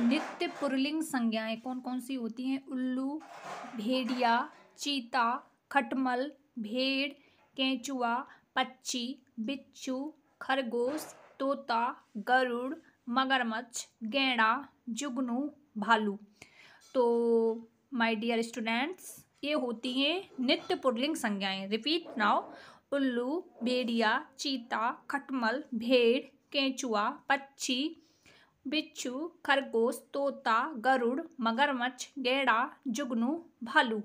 नित्य पुरलिंग संज्ञाएं कौन कौन सी होती हैं उल्लू भेड़िया चीता खटमल भेड़ केंचुआ पच्ची बिच्छू खरगोश तोता गरुड़ मगरमच्छ गेंड़ा जुगनू भालू तो माय डियर स्टूडेंट्स ये होती हैं नित्य पुरलिंग संज्ञाएं रिपीट नाउ उल्लू भेड़िया चीता खटमल भेड़ केंचुआ पक्षी बिच्छू खरगोश तोता गरुड़ मगरमच्छ गेड़ा जुगनू भालू